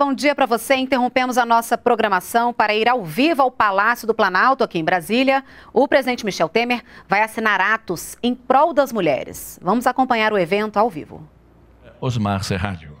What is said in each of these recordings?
bom dia para você. Interrompemos a nossa programação para ir ao vivo ao Palácio do Planalto, aqui em Brasília. O presidente Michel Temer vai assinar atos em prol das mulheres. Vamos acompanhar o evento ao vivo. Osmar Serrádio.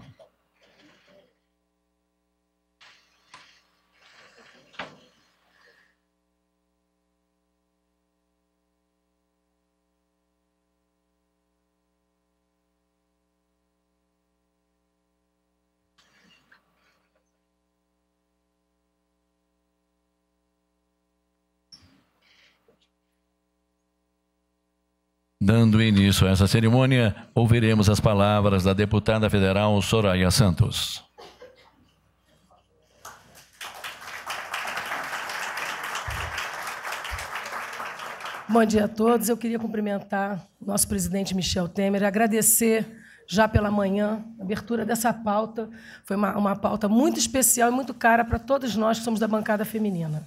Dando início a essa cerimônia, ouviremos as palavras da deputada federal Soraya Santos. Bom dia a todos. Eu queria cumprimentar o nosso presidente Michel Temer, agradecer já pela manhã, a abertura dessa pauta. Foi uma, uma pauta muito especial e muito cara para todos nós que somos da bancada feminina.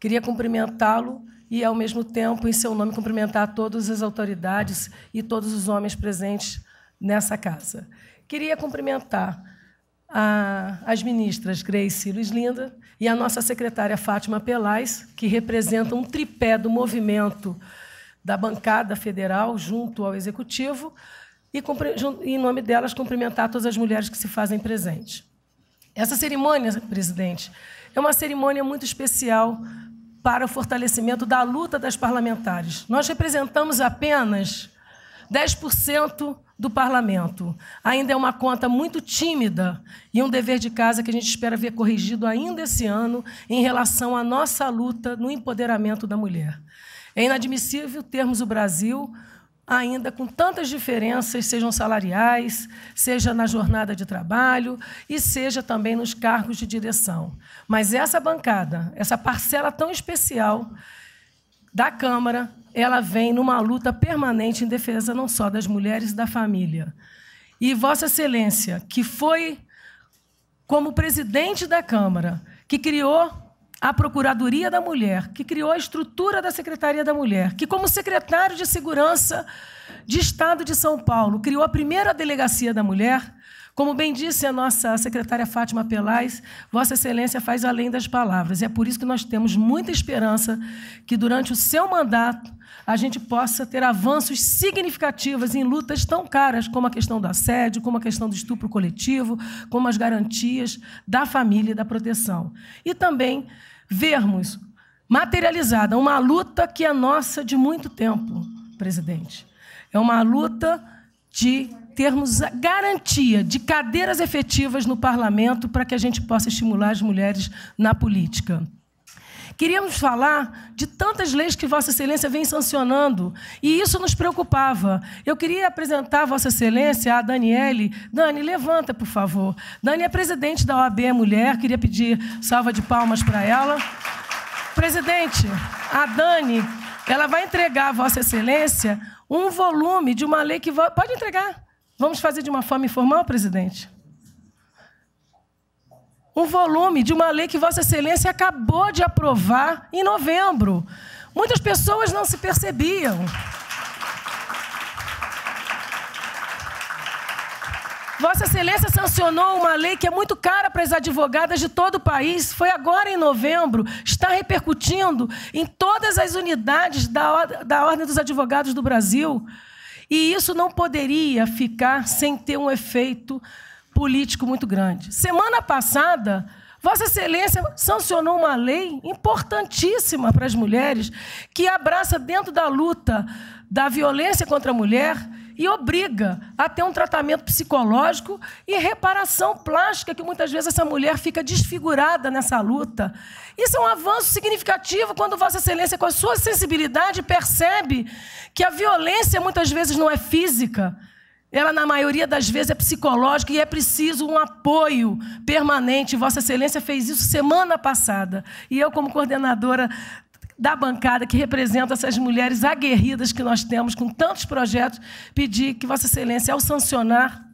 Queria cumprimentá-lo e, ao mesmo tempo, em seu nome, cumprimentar todas as autoridades e todos os homens presentes nessa casa. Queria cumprimentar a, as ministras Grace Luiz Linda e a nossa secretária Fátima Pelais, que representam um tripé do movimento da bancada federal junto ao executivo, e, em nome delas, cumprimentar todas as mulheres que se fazem presentes. Essa cerimônia, presidente, é uma cerimônia muito especial para o fortalecimento da luta das parlamentares. Nós representamos apenas 10% do parlamento. Ainda é uma conta muito tímida e um dever de casa que a gente espera ver corrigido ainda esse ano em relação à nossa luta no empoderamento da mulher. É inadmissível termos o Brasil ainda com tantas diferenças, sejam salariais, seja na jornada de trabalho e seja também nos cargos de direção. Mas essa bancada, essa parcela tão especial da Câmara, ela vem numa luta permanente em defesa não só das mulheres e da família. E Vossa Excelência, que foi como presidente da Câmara, que criou a Procuradoria da Mulher, que criou a estrutura da Secretaria da Mulher, que, como secretário de Segurança de Estado de São Paulo, criou a primeira delegacia da mulher. Como bem disse a nossa secretária Fátima Pelais, Vossa Excelência faz além das palavras. E é por isso que nós temos muita esperança que, durante o seu mandato, a gente possa ter avanços significativos em lutas tão caras como a questão do assédio, como a questão do estupro coletivo, como as garantias da família e da proteção. E também vermos materializada uma luta que é nossa de muito tempo, presidente. É uma luta de termos a garantia de cadeiras efetivas no parlamento para que a gente possa estimular as mulheres na política. Queríamos falar de tantas leis que Vossa Excelência vem sancionando, e isso nos preocupava. Eu queria apresentar Vossa Excelência a Daniele. Dani, levanta, por favor. Dani é presidente da OAB Mulher, queria pedir salva de palmas para ela. Presidente, a Dani, ela vai entregar a Vossa Excelência um volume de uma lei que. Pode entregar. Vamos fazer de uma forma informal, presidente? o volume de uma lei que Vossa Excelência acabou de aprovar em novembro. Muitas pessoas não se percebiam. Vossa Excelência sancionou uma lei que é muito cara para as advogadas de todo o país. Foi agora em novembro, está repercutindo em todas as unidades da, Or da Ordem dos Advogados do Brasil. E isso não poderia ficar sem ter um efeito político muito grande. Semana passada, Vossa Excelência sancionou uma lei importantíssima para as mulheres que abraça dentro da luta da violência contra a mulher e obriga a ter um tratamento psicológico e reparação plástica, que muitas vezes essa mulher fica desfigurada nessa luta. Isso é um avanço significativo quando Vossa Excelência, com a sua sensibilidade, percebe que a violência muitas vezes não é física, ela, na maioria das vezes, é psicológica e é preciso um apoio permanente. Vossa Excelência fez isso semana passada. E eu, como coordenadora da bancada que representa essas mulheres aguerridas que nós temos com tantos projetos, pedi que Vossa Excelência, ao sancionar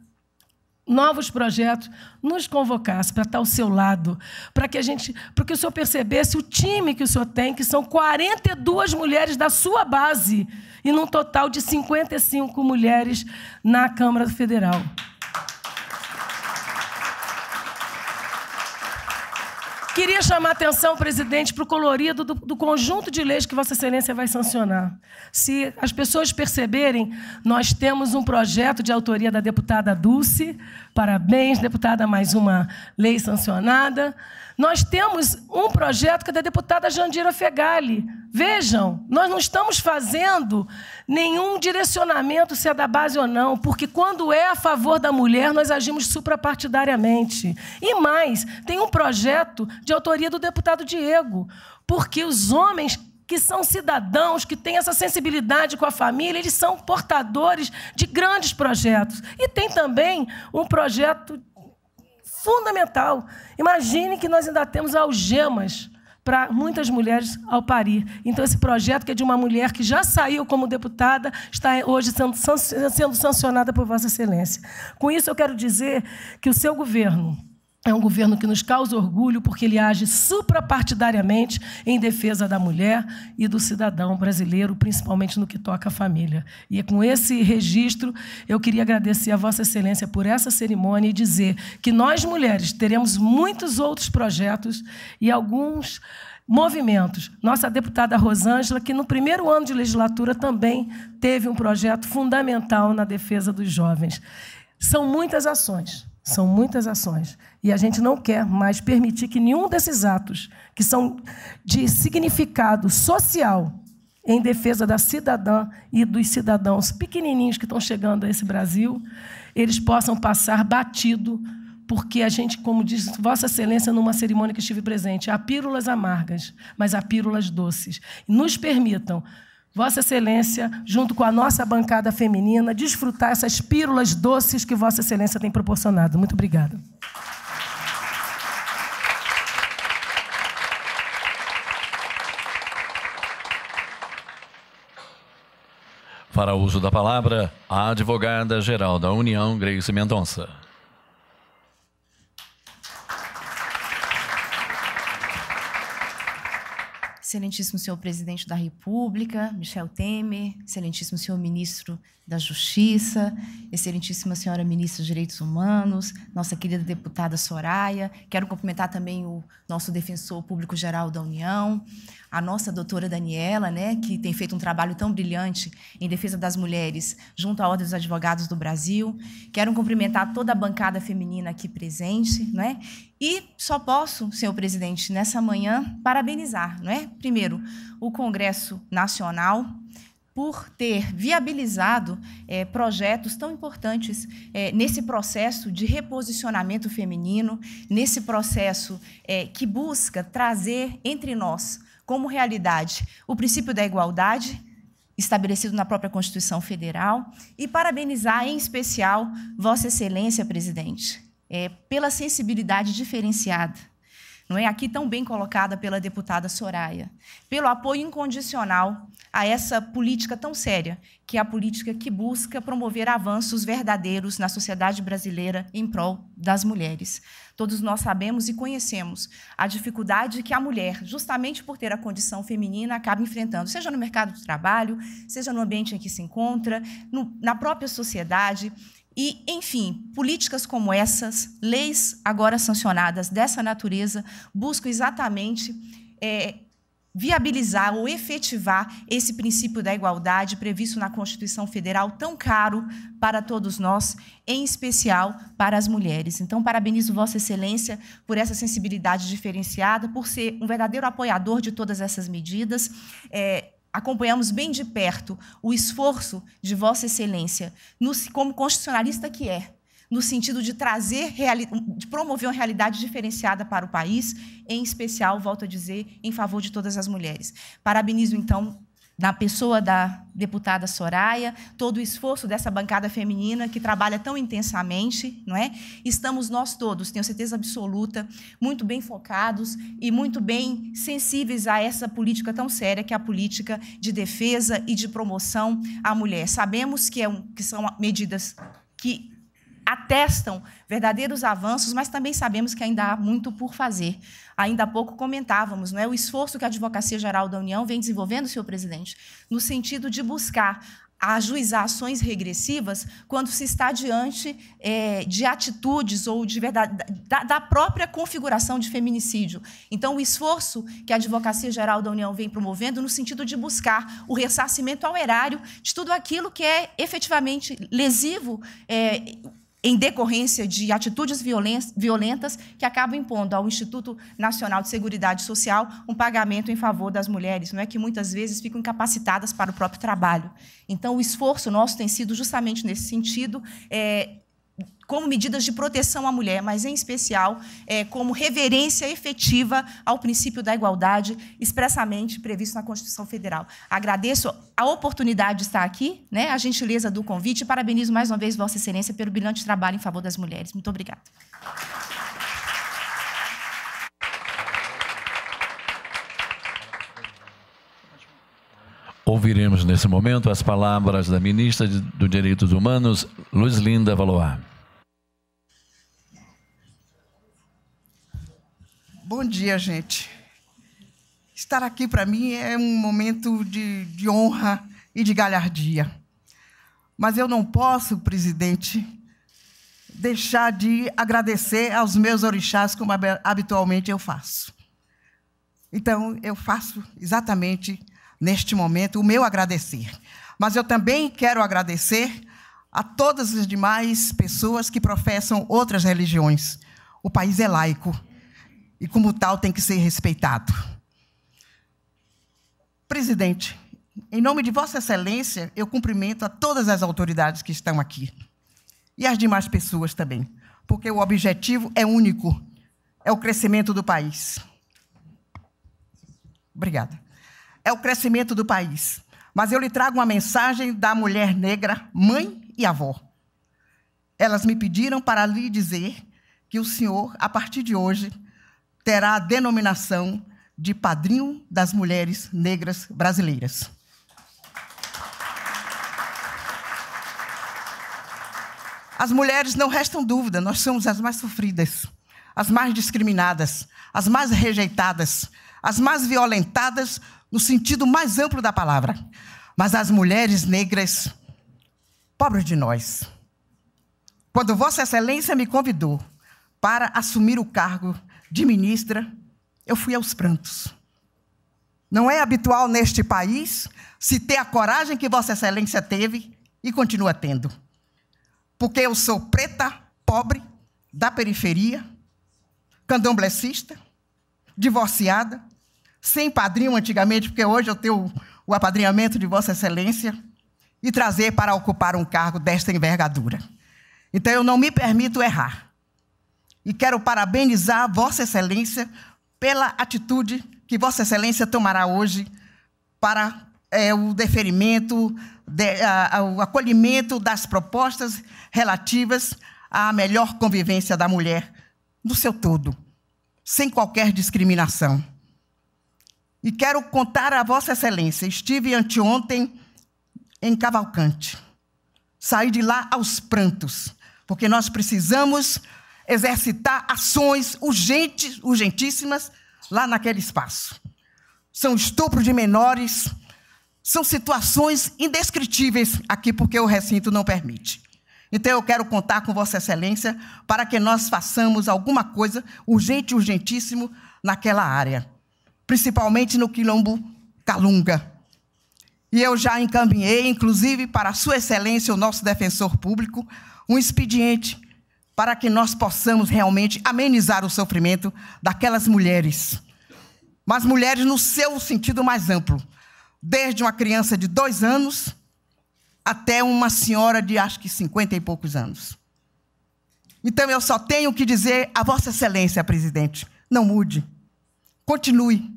novos projetos, nos convocasse para estar tá ao seu lado, para que a gente, para que o senhor percebesse o time que o senhor tem, que são 42 mulheres da sua base e num total de 55 mulheres na Câmara Federal. Queria chamar a atenção, presidente, para o colorido do, do, conjunto de leis que Vossa Excelência vai sancionar. Se as pessoas perceberem, nós temos um projeto de autoria da deputada Dulce. Parabéns, deputada, mais uma lei sancionada. Nós temos um projeto que é da deputada Jandira Fegali. Vejam, nós não estamos fazendo nenhum direcionamento se é da base ou não, porque quando é a favor da mulher, nós agimos suprapartidariamente. E mais, tem um projeto de autoria do deputado Diego, porque os homens que são cidadãos, que têm essa sensibilidade com a família, eles são portadores de grandes projetos. E tem também um projeto fundamental. Imagine que nós ainda temos algemas para muitas mulheres ao parir. Então, esse projeto, que é de uma mulher que já saiu como deputada, está hoje sendo, sendo sancionada por Vossa Excelência. Com isso, eu quero dizer que o seu governo, é um governo que nos causa orgulho porque ele age suprapartidariamente em defesa da mulher e do cidadão brasileiro, principalmente no que toca à família. E é com esse registro, eu queria agradecer a Vossa Excelência por essa cerimônia e dizer que nós mulheres teremos muitos outros projetos e alguns movimentos. Nossa deputada Rosângela, que no primeiro ano de legislatura também teve um projeto fundamental na defesa dos jovens. São muitas ações. São muitas ações. E a gente não quer mais permitir que nenhum desses atos, que são de significado social, em defesa da cidadã e dos cidadãos pequenininhos que estão chegando a esse Brasil, eles possam passar batido, porque a gente, como diz Vossa Excelência, numa cerimônia que estive presente, há pílulas amargas, mas há pílulas doces. Nos permitam Vossa Excelência, junto com a nossa bancada feminina, desfrutar essas pílulas doces que Vossa Excelência tem proporcionado. Muito obrigada. Para uso da palavra, a advogada-geral da União, Grace Mendonça. Excelentíssimo senhor presidente da República, Michel Temer, excelentíssimo senhor ministro da Justiça, excelentíssima senhora ministra dos Direitos Humanos, nossa querida deputada Soraya, quero cumprimentar também o nosso defensor público-geral da União, a nossa doutora Daniela, né, que tem feito um trabalho tão brilhante em defesa das mulheres junto à Ordem dos Advogados do Brasil. Quero cumprimentar toda a bancada feminina aqui presente, né, e só posso, senhor presidente, nessa manhã parabenizar, não é? Primeiro, o Congresso Nacional por ter viabilizado é, projetos tão importantes é, nesse processo de reposicionamento feminino, nesse processo é, que busca trazer entre nós como realidade o princípio da igualdade, estabelecido na própria Constituição Federal, e parabenizar em especial Vossa Excelência, presidente, é, pela sensibilidade diferenciada, não é aqui tão bem colocada pela deputada Soraya, pelo apoio incondicional a essa política tão séria, que é a política que busca promover avanços verdadeiros na sociedade brasileira em prol das mulheres. Todos nós sabemos e conhecemos a dificuldade que a mulher, justamente por ter a condição feminina, acaba enfrentando, seja no mercado de trabalho, seja no ambiente em que se encontra, no, na própria sociedade. E, enfim, políticas como essas, leis agora sancionadas dessa natureza, buscam exatamente é, viabilizar ou efetivar esse princípio da igualdade previsto na Constituição Federal, tão caro para todos nós, em especial para as mulheres. Então, parabenizo Vossa Excelência por essa sensibilidade diferenciada, por ser um verdadeiro apoiador de todas essas medidas. É, acompanhamos bem de perto o esforço de Vossa Excelência, no, como constitucionalista que é, no sentido de trazer, de promover uma realidade diferenciada para o país, em especial, volto a dizer, em favor de todas as mulheres. Parabenizo, então, na pessoa da deputada Soraya, todo o esforço dessa bancada feminina que trabalha tão intensamente, não é? Estamos nós todos, tenho certeza absoluta, muito bem focados e muito bem sensíveis a essa política tão séria que é a política de defesa e de promoção à mulher. Sabemos que, é um, que são medidas que atestam verdadeiros avanços, mas também sabemos que ainda há muito por fazer. Ainda há pouco comentávamos não é, o esforço que a Advocacia Geral da União vem desenvolvendo, senhor presidente, no sentido de buscar ajuizar ações regressivas quando se está diante é, de atitudes ou de verdade, da, da, própria configuração de feminicídio. Então, o esforço que a Advocacia Geral da União vem promovendo no sentido de buscar o ressarcimento ao erário de tudo aquilo que é efetivamente lesivo, é, em decorrência de atitudes violentas que acabam impondo ao Instituto Nacional de Seguridade Social um pagamento em favor das mulheres, não é que muitas vezes ficam incapacitadas para o próprio trabalho. Então, o esforço nosso tem sido justamente nesse sentido, é, como medidas de proteção à mulher, mas em especial é, como reverência efetiva ao princípio da igualdade expressamente previsto na Constituição Federal. Agradeço a oportunidade de estar aqui, né, a gentileza do convite e parabenizo mais uma vez Vossa Excelência pelo brilhante trabalho em favor das mulheres. Muito obrigada. Ouviremos nesse momento as palavras da ministra do Direitos Humanos, Luiz Linda Valoar. Bom dia, gente. Estar aqui para mim é um momento de, de, honra e de galhardia. Mas eu não posso, presidente, deixar de agradecer aos meus orixás, como habitualmente eu faço. Então, eu faço exatamente neste momento o meu agradecer. Mas eu também quero agradecer a todas as demais pessoas que professam outras religiões. O país é laico e, como tal, tem que ser respeitado. Presidente, em nome de Vossa Excelência, eu cumprimento a todas as autoridades que estão aqui e as demais pessoas também, porque o objetivo é único: é o crescimento do país. Obrigada. É o crescimento do país. Mas eu lhe trago uma mensagem da mulher negra, mãe e avó. Elas me pediram para lhe dizer que o senhor, a partir de hoje, terá a denominação de padrinho das mulheres negras brasileiras. As mulheres não restam dúvida, nós somos as mais sofridas, as mais discriminadas, as mais rejeitadas, as mais violentadas no sentido mais amplo da palavra. Mas as mulheres negras, pobres de nós. Quando Vossa Excelência me convidou para assumir o cargo de ministra, eu fui aos prantos. Não é habitual neste país se ter a coragem que Vossa Excelência teve e continua tendo. Porque eu sou preta, pobre, da periferia, candomblessista, divorciada, sem padrinho antigamente, porque hoje eu tenho o apadrinhamento de Vossa Excelência, e trazer para ocupar um cargo desta envergadura. Então eu não me permito errar e quero parabenizar Vossa Excelência pela atitude que Vossa Excelência tomará hoje para é, o deferimento, de, a, a, o acolhimento das propostas relativas à melhor convivência da mulher no seu todo, sem qualquer discriminação. E quero contar a Vossa Excelência, estive anteontem em Cavalcante. Saí de lá aos prantos, porque nós precisamos exercitar ações urgentes, urgentíssimas lá naquele espaço. São estupro de menores, são situações indescritíveis aqui, porque o recinto não permite. Então, eu quero contar com Vossa Excelência para que nós façamos alguma coisa urgente, urgentíssimo naquela área, principalmente no Quilombo Calunga. E eu já encaminhei, inclusive, para Sua Excelência, o nosso defensor público, um expediente para que nós possamos realmente amenizar o sofrimento daquelas mulheres. Mas mulheres no seu sentido mais amplo, desde uma criança de dois anos até uma senhora de acho que cinquenta e poucos anos. Então eu só tenho que dizer a Vossa Excelência, presidente, não mude, continue.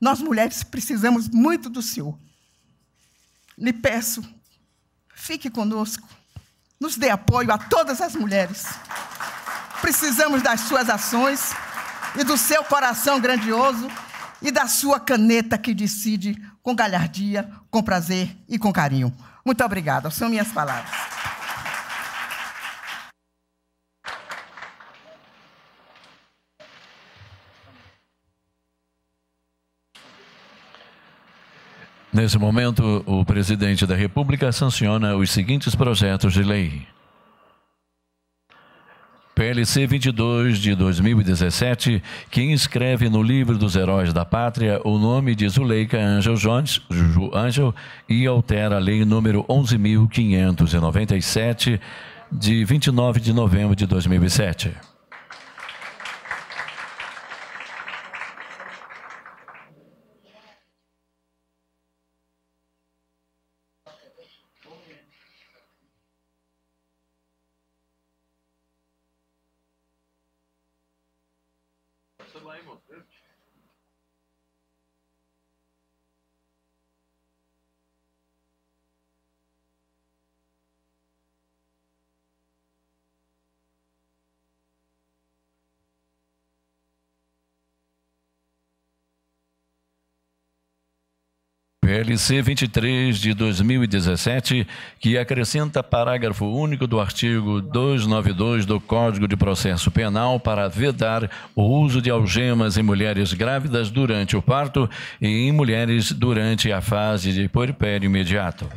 Nós mulheres precisamos muito do Senhor. Lhe peço, fique conosco nos dê apoio a todas as mulheres. Precisamos das suas ações e do seu coração grandioso e da sua caneta que decide com galhardia, com prazer e com carinho. Muito obrigada. São minhas palavras. Nesse momento, o presidente da República sanciona os seguintes projetos de lei: PLC 22 de 2017, que inscreve no Livro dos Heróis da Pátria o nome de Zuleika Ângel Jones Angel, e altera a Lei número 11.597, de 29 de novembro de 2007. LC 23 de 2017, que acrescenta parágrafo único do artigo 292 do Código de Processo Penal para vedar o uso de algemas em mulheres grávidas durante o parto e em mulheres durante a fase de puerpério imediato.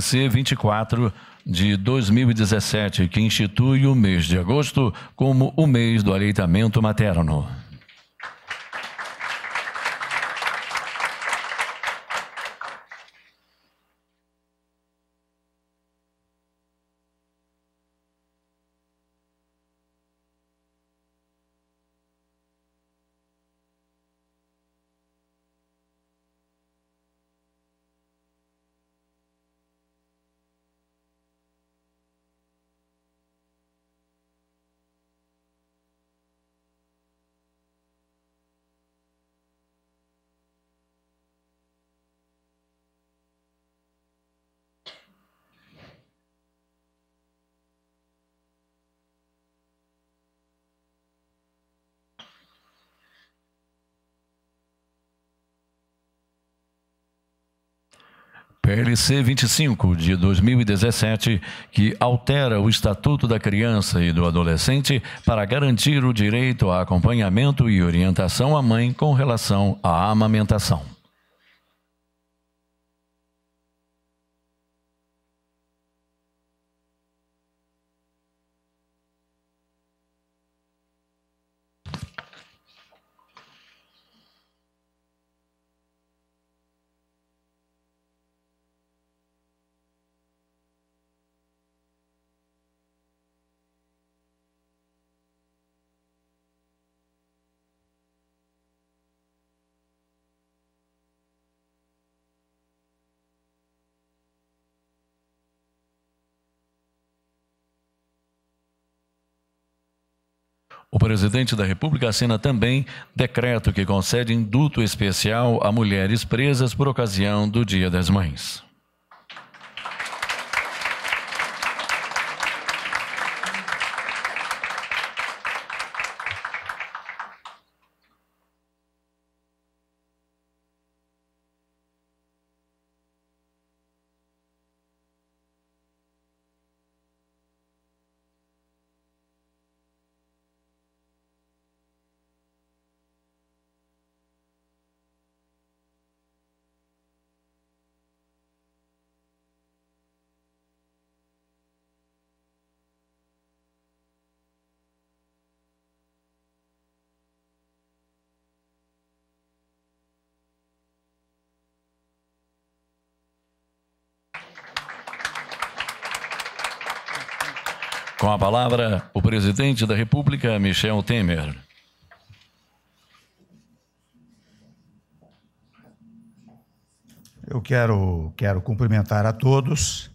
RC 24 de 2017, que institui o mês de agosto como o mês do aleitamento materno. PLC 25 de 2017, que altera o Estatuto da Criança e do Adolescente para garantir o direito a acompanhamento e orientação à mãe com relação à amamentação. O presidente da República assina também decreto que concede indulto especial a mulheres presas por ocasião do Dia das Mães. Com a palavra, o presidente da República, Michel Temer. Eu quero, quero cumprimentar a todos,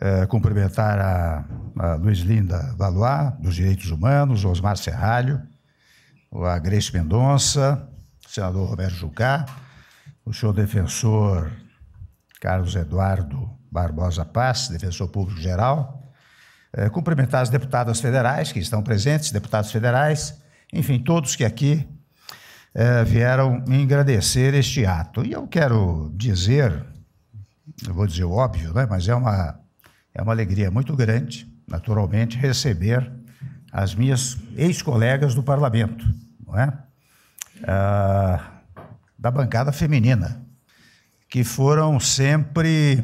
é, cumprimentar a, a Luiz Linda Valois, dos Direitos Humanos, Osmar Serralho, a Grace Mendonça, o senador Roberto Jucá, o senhor defensor Carlos Eduardo Barbosa Paz, defensor público geral, é, cumprimentar as deputadas federais que estão presentes, deputados federais, enfim, todos que aqui é, vieram me agradecer este ato. E eu quero dizer, eu vou dizer óbvio, né, mas é uma, é uma alegria muito grande, naturalmente, receber as minhas ex-colegas do parlamento, não é? Ah, da bancada feminina, que foram sempre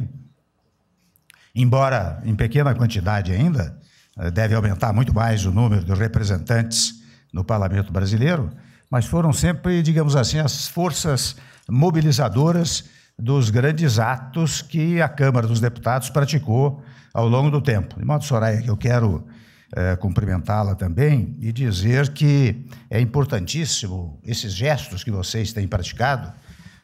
embora em pequena quantidade ainda, eh, deve aumentar muito mais o número de representantes no parlamento brasileiro, mas foram sempre, digamos assim, as forças mobilizadoras dos grandes atos que a Câmara dos Deputados praticou ao longo do tempo. De modo, Soraya, que eu quero é, cumprimentá-la também e dizer que é importantíssimo, esses gestos que vocês têm praticado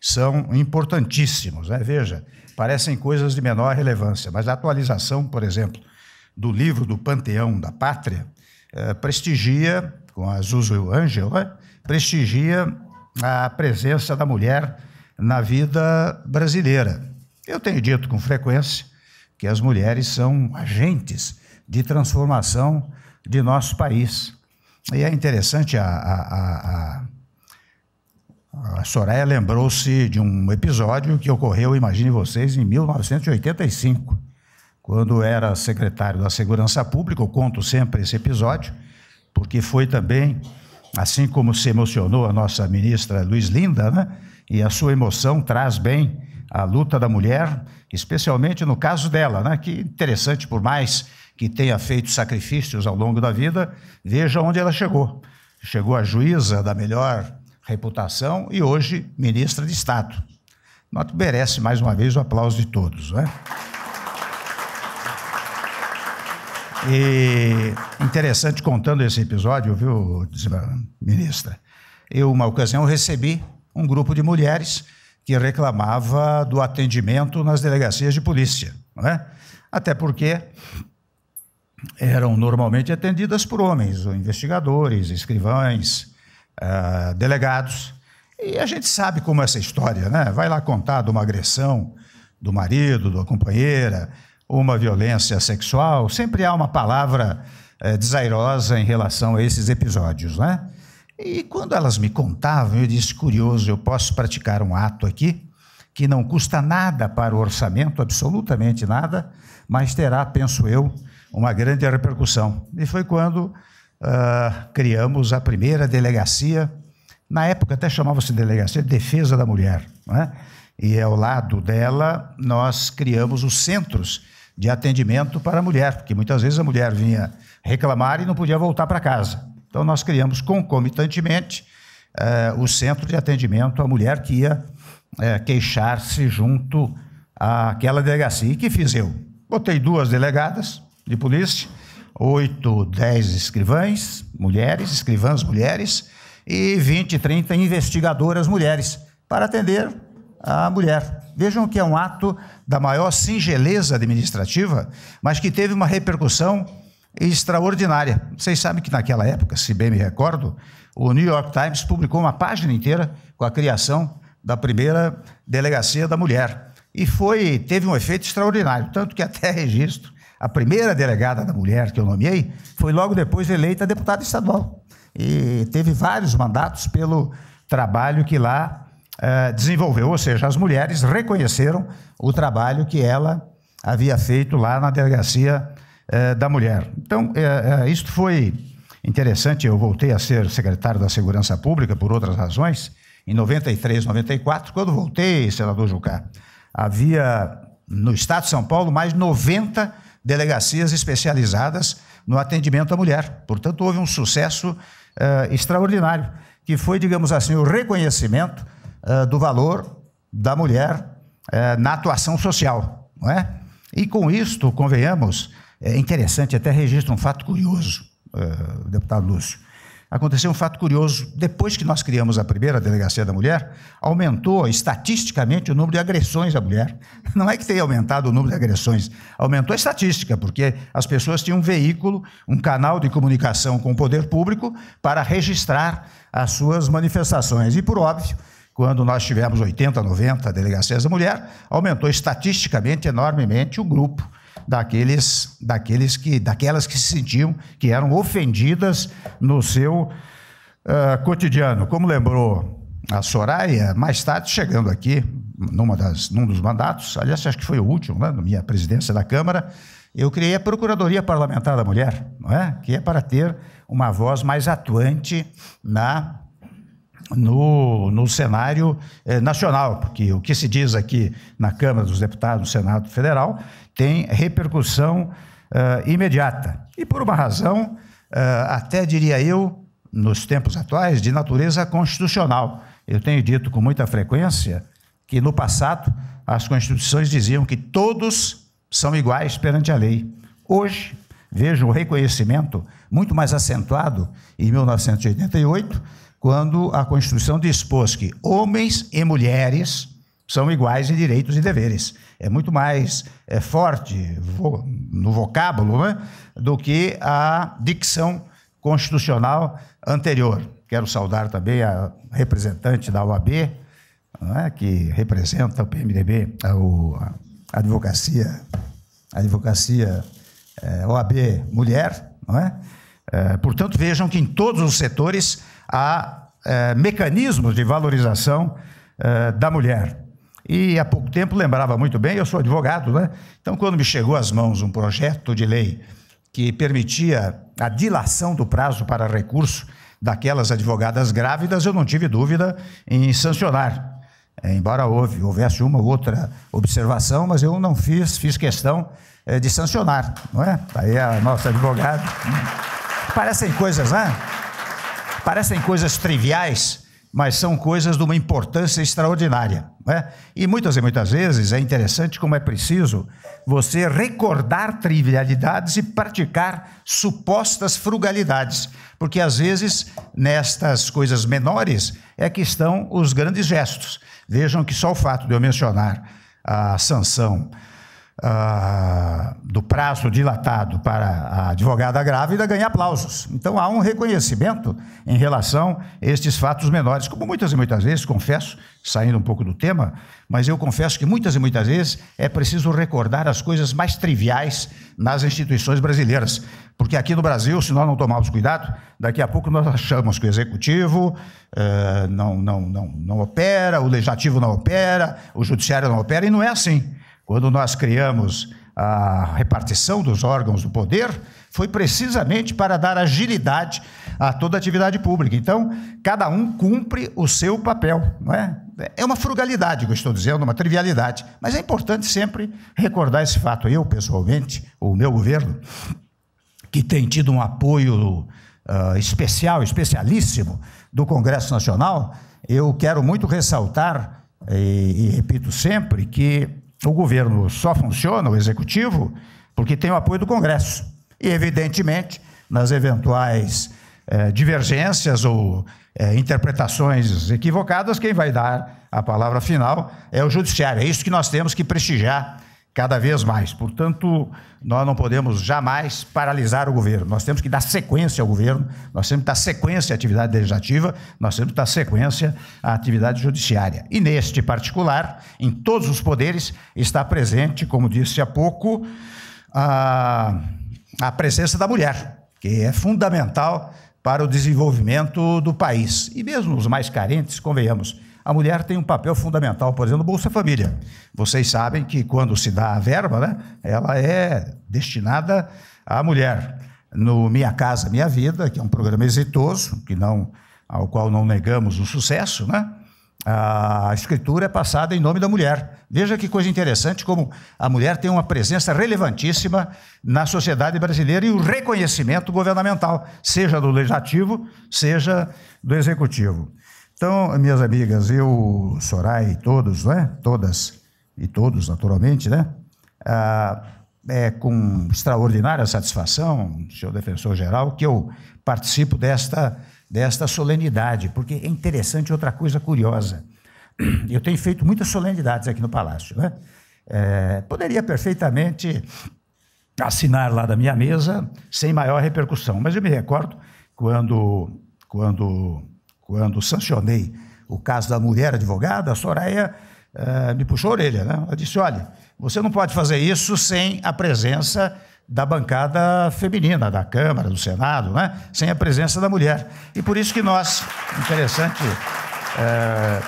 são importantíssimos. Né? Veja, parecem coisas de menor relevância, mas a atualização, por exemplo, do livro do Panteão da Pátria, eh, prestigia, com a Zuzu Ângela, prestigia a presença da mulher na vida brasileira. Eu tenho dito com frequência que as mulheres são agentes de transformação de nosso país. E é interessante a, a, a, a Soraya lembrou-se de um episódio que ocorreu, imagine vocês, em 1985, quando era secretário da Segurança Pública. Eu conto sempre esse episódio, porque foi também, assim como se emocionou a nossa ministra Luiz Linda, né? e a sua emoção traz bem a luta da mulher, especialmente no caso dela, né? que interessante, por mais que tenha feito sacrifícios ao longo da vida, veja onde ela chegou. Chegou a juíza da melhor reputação e hoje ministra de Estado. Noto merece mais uma vez o aplauso de todos, né? E interessante contando esse episódio, viu, ministra? Eu, uma ocasião, recebi um grupo de mulheres que reclamava do atendimento nas delegacias de polícia, não é? Até porque eram normalmente atendidas por homens, investigadores, escrivães, ah, delegados. E a gente sabe como é essa história, né? Vai lá contar de uma agressão do marido, da companheira, uma violência sexual. Sempre há uma palavra eh, desairosa em relação a esses episódios, né? E quando elas me contavam, eu disse: curioso, eu posso praticar um ato aqui que não custa nada para o orçamento, absolutamente nada, mas terá, penso eu, uma grande repercussão. E foi quando uh, criamos a primeira delegacia, na época até chamava-se Delegacia de Defesa da Mulher, né? e ao lado dela nós criamos os centros de atendimento para a mulher, porque muitas vezes a mulher vinha reclamar e não podia voltar para casa. Então nós criamos concomitantemente uh, o centro de atendimento à mulher que ia uh, queixar-se junto àquela delegacia. E que fiz eu? Botei duas delegadas de polícia, 8, 10 escrivães, mulheres, escrivãs mulheres, e 20, 30 investigadoras mulheres, para atender a mulher. Vejam que é um ato da maior singeleza administrativa, mas que teve uma repercussão extraordinária. Vocês sabem que naquela época, se bem me recordo, o New York Times publicou uma página inteira com a criação da primeira delegacia da mulher. E foi, teve um efeito extraordinário, tanto que até registro a primeira delegada da mulher que eu nomeei foi logo depois eleita deputada estadual. E teve vários mandatos pelo trabalho que lá eh, desenvolveu, ou seja, as mulheres reconheceram o trabalho que ela havia feito lá na delegacia eh, da mulher. Então, uh, eh, isso foi interessante. Eu voltei a ser secretário da Segurança Pública por outras razões. Em 93, 94, quando voltei, senador Jucá, havia no estado de São Paulo mais 90 delegacias especializadas no atendimento à mulher. Portanto, houve um sucesso uh, extraordinário, que foi, digamos assim, o reconhecimento uh, do valor da mulher uh, na atuação social. Não é? E com isto, convenhamos, é interessante, até registro um fato curioso, deputado Lúcio aconteceu um fato curioso. Depois que nós criamos a primeira delegacia da mulher, aumentou estatisticamente o número de agressões à mulher. Não é que tenha aumentado o número de agressões, aumentou a estatística, porque as pessoas tinham um veículo, um canal de comunicação com o poder público para registrar as suas manifestações. E por óbvio, quando nós tivemos 80, 90 delegacias da mulher, aumentou estatisticamente enormemente o grupo daqueles, daqueles que, daquelas que se sentiam que eram ofendidas no seu uh, cotidiano. Como lembrou a Soraya, mais tarde chegando aqui, numa das, num dos mandatos, aliás, acho que foi o último, né, na minha presidência da Câmara, eu criei a Procuradoria Parlamentar da Mulher, não é? que é para ter uma voz mais atuante na no, no cenário eh, nacional, porque o que se diz aqui na Câmara dos Deputados, no Senado Federal, tem repercussão eh, imediata. E por uma razão, eh, até diria eu, nos tempos atuais, de natureza constitucional. Eu tenho dito com muita frequência que no passado as constituições diziam que todos são iguais perante a lei. Hoje, vejo um reconhecimento muito mais acentuado em 1988 quando a Constituição dispôs que homens e mulheres são iguais em direitos e deveres. É muito mais é, forte vo, no vocábulo né, do que a dicção constitucional anterior. Quero saudar também a representante da OAB, né, que representa o PMDB, a, a advocacia, a advocacia é, OAB Mulher. Não é? É, portanto, vejam que em todos os setores a eh, mecanismos de valorização eh, da mulher. E há pouco tempo lembrava muito bem, eu sou advogado, né? Então, quando me chegou às mãos um projeto de lei que permitia a dilação do prazo para recurso daquelas advogadas grávidas, eu não tive dúvida em sancionar. Eh, embora houve, houvesse uma ou outra observação, mas eu não fiz, fiz questão de sancionar, não é? Aí a nossa advogada. Hum, parecem coisas, né? Parecem coisas triviais, mas são coisas de uma importância extraordinária. Né? E muitas e muitas vezes é interessante como é preciso você recordar trivialidades e praticar supostas frugalidades, porque às vezes nestas coisas menores é que estão os grandes gestos. Vejam que só o fato de eu mencionar a sanção ah, do prazo dilatado para a advogada grávida ganha aplausos. Então há um reconhecimento em relação a estes fatos menores, como muitas e muitas vezes, confesso, saindo um pouco do tema, mas eu confesso que muitas e muitas vezes é preciso recordar as coisas mais triviais nas instituições brasileiras. Porque aqui no Brasil, se nós não tomarmos cuidado, daqui a pouco nós achamos que o executivo eh, não, não, não, não opera, o legislativo não opera, o judiciário não opera, e não é assim. Quando nós criamos a repartição dos órgãos do poder, foi precisamente para dar agilidade a toda a atividade pública. Então, cada um cumpre o seu papel. Não é? é uma frugalidade que eu estou dizendo, uma trivialidade, mas é importante sempre recordar esse fato. Eu, pessoalmente, o meu governo, que tem tido um apoio uh, especial, especialíssimo, do Congresso Nacional, eu quero muito ressaltar, e, eh, e repito sempre, que o governo só funciona, o executivo, porque tem o apoio do Congresso. E, evidentemente, nas eventuais eh, divergências ou eh, interpretações equivocadas, quem vai dar a palavra final é o Judiciário. É isso que nós temos que prestigiar cada vez mais. Portanto, nós não podemos jamais paralisar o governo. Nós temos que dar sequência ao governo, nós temos que dar sequência à atividade legislativa, nós temos que dar sequência à atividade judiciária. E neste particular, em todos os poderes, está presente, como disse há pouco, a, a presença da mulher, que é fundamental para o desenvolvimento do país. E mesmo os mais carentes, convenhamos, a mulher tem um papel fundamental, por exemplo, no Bolsa Família. Vocês sabem que quando se dá a verba, né, ela é destinada à mulher. No Minha Casa Minha Vida, que é um programa exitoso, que não, ao qual não negamos o sucesso, né? a escritura é passada em nome da mulher. Veja que coisa interessante como a mulher tem uma presença relevantíssima na sociedade brasileira e o reconhecimento governamental, seja do legislativo, seja do executivo. Então, minhas amigas, eu, Sorai e todos, né? Todas e todos, naturalmente, né? Ah, é com extraordinária satisfação, senhor defensor-geral, que eu participo desta, desta solenidade, porque é interessante outra coisa curiosa. Eu tenho feito muitas solenidades aqui no Palácio, né? É, poderia perfeitamente assinar lá da minha mesa sem maior repercussão, mas eu me recordo quando, quando quando sancionei o caso da mulher advogada, a Soraya uh, me puxou a orelha. Né? Ela disse: olha, você não pode fazer isso sem a presença da bancada feminina, da Câmara, do Senado, né? sem a presença da mulher. E por isso que nós, interessante, eh,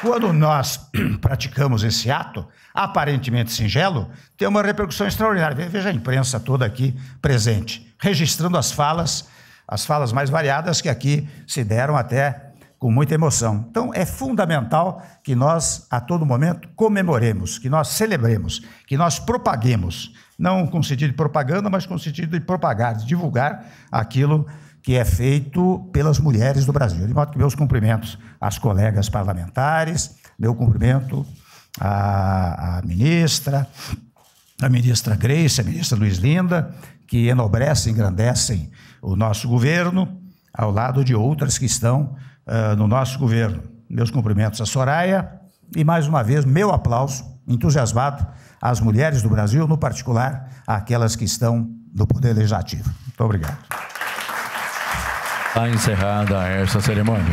quando nós praticamos esse ato, aparentemente singelo, tem uma repercussão extraordinária. Veja a imprensa toda aqui presente, registrando as falas as falas mais variadas que aqui se deram até com muita emoção. Então, é fundamental que nós, a todo momento, comemoremos, que nós celebremos, que nós propaguemos, não com sentido de propaganda, mas com sentido de propagar, de divulgar aquilo que é feito pelas mulheres do Brasil. De modo que meus cumprimentos às colegas parlamentares, meu cumprimento à, à ministra, à ministra Grace, à ministra Luiz Linda, que enobrecem, engrandecem o nosso governo, ao lado de outras que estão uh, no nosso governo. Meus cumprimentos à Soraya e, mais uma vez, meu aplauso entusiasmado às mulheres do Brasil, no particular àquelas que estão no Poder Legislativo. Muito obrigado. Está encerrada essa cerimônia.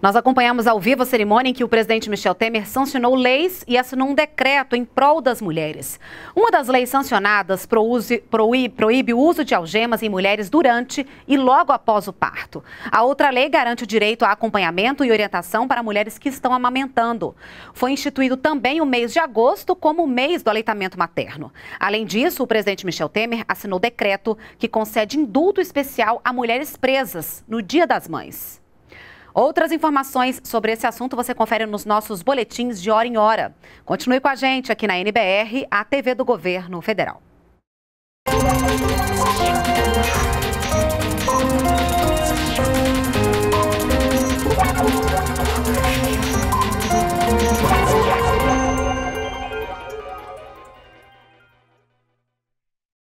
Nós acompanhamos ao vivo a cerimônia em que o presidente Michel Temer sancionou leis e assinou um decreto em prol das mulheres. Uma das leis sancionadas proíbe o uso de algemas em mulheres durante e logo após o parto. A outra lei garante o direito a acompanhamento e orientação para mulheres que estão amamentando. Foi instituído também o mês de agosto como o mês do aleitamento materno. Além disso, o presidente Michel Temer assinou decreto que concede indulto especial a mulheres presas no Dia das Mães. Outras informações sobre esse assunto você confere nos nossos boletins de hora em hora. Continue com a gente aqui na NBR, a TV do Governo Federal.